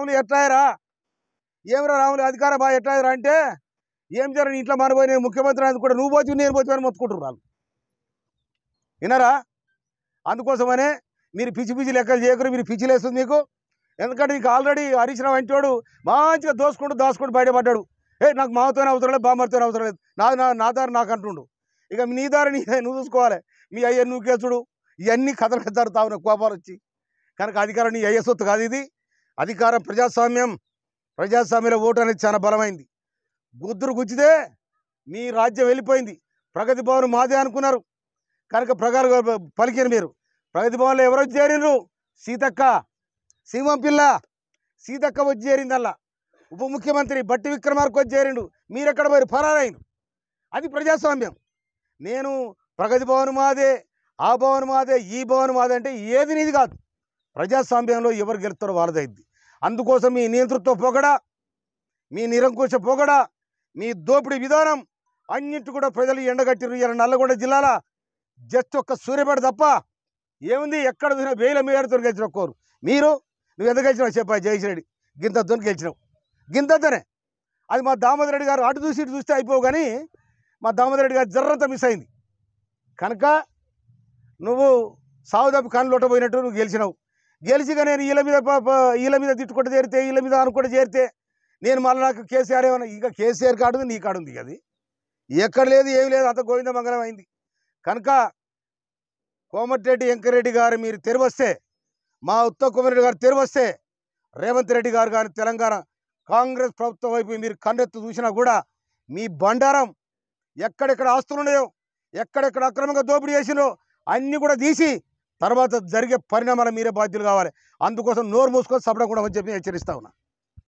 రాములు ఎట్లాయరా ఏమిరా రాములు అధికార బాగా ఎట్లాయరా అంటే ఏం జరగని ఇంట్లో మారిపోయి నేను ముఖ్యమంత్రి అని కూడా నువ్వు పోతు నేను పోతున్నాను మొత్తుకుంటారు వాళ్ళు విన్నారా అందుకోసమనే మీరు పిచ్చి పిచ్చి లెక్కలు చేయకరు మీరు పిచ్చి లేస్తుంది మీకు ఎందుకంటే నీకు ఆల్రెడీ హరీష్ రావు అంటోడు మంచిగా దోసుకుంటూ దాసుకుంటూ బయటపడ్డాడు ఏ నాకు మాతోనే అవసరం లేదు బామ్మతోనే అవసరం లేదు నా నా దారి నాకు అంటుండు ఇక నీ దారి నీ నువ్వు చూసుకోవాలి మీ అయ్య నువ్వు కేసుడు ఇవన్నీ కథలు కథారు తావు కోపాలు వచ్చి కనుక అధికారం నీ అయ్యే సొత్తు కాదు ఇది అధికార ప్రజాస్వామ్యం ప్రజాస్వామ్యంలో ఓటు అనేది చాలా బలమైంది గుద్దురు గుచ్చితే మీ రాజ్యం వెళ్ళిపోయింది ప్రగతి భవన్ మాదే అనుకున్నారు కనుక ప్రకారం పలికిన మీరు ప్రగతి భవన్లో ఎవరు చేరినరు సీతక్క సింహం పిల్ల సీతక్క వచ్చి చేరిందల్లా ఉప ముఖ్యమంత్రి బట్టి విక్రమార్కు వచ్చి చేరిండు మీరెక్కడ మరి ఫరారైన అది ప్రజాస్వామ్యం నేను ప్రగతి భవన్ మాదే ఆ భవన్ మాదే ఈ భవన్ మాదే అంటే ఏది నీది కాదు ప్రజాస్వామ్యంలో ఎవరు గెలుస్తారో వాళ్ళదైద్ది అందుకోసం మీ నియంతృత్వ పొగడ మీ నిరంకుశ పొగడ మీ దోపిడీ విధానం అన్నింటి కూడా ప్రజలు ఎండగట్టిరు ఇలా నల్లగొండ జిల్లాల జస్ట్ ఒక్క సూర్యపేట తప్ప ఏముంది ఎక్కడ చూసినా వేల మేరతో గెలిచిన కోరు మీరు నువ్వు ఎంత గెలిచినావు చెప్పా జయశ్రెడ్డి గింతతో గెలిచినావు గింతతోనే అది మా దామోదర్ రెడ్డి గారు అటు చూసి ఇటు చూస్తే అయిపోవు కానీ మా దామోదర్ రెడ్డి గారు జర్రంత మిస్ అయింది కనుక నువ్వు సావుదాపి కాన్లోట పోయినట్టు నువ్వు గెలిచినావు గెలిచిగా నేను వీళ్ళ మీద వీళ్ళ మీద తిట్టుకుంటూ చేరితే ఈళ్ళ మీద అనుకుంటూ చేరితే నేను మళ్ళీ నాకు కేసీఆర్ ఏమన్నా ఇంకా కేసీఆర్ కాడుంది నీ కాడుంది అది ఎక్కడ లేదు ఏమి లేదు అంత గోవింద మంగళం అయింది కనుక కోమటిరెడ్డి వెంకరెడ్డి గారు మీరు తెరివస్తే మా ఉత్తమ్ కోమరెడ్డి గారు తెరివస్తే రేవంత్ రెడ్డి గారు కానీ తెలంగాణ కాంగ్రెస్ ప్రభుత్వం వైపు మీరు కన్నెత్తు చూసినా కూడా మీ బండారం ఎక్కడెక్కడ ఆస్తులు ఉన్నాయో ఎక్కడెక్కడ అక్రమంగా దోపిడీ చేసినో అన్నీ కూడా తీసి తర్వాత జరిగే పరిణామాల మీరే బాధ్యులు కావాలి అందుకోసం నోరు మూసుకొని సభడం కూడా అని చెప్పి హెచ్చరిస్తా ఉన్నా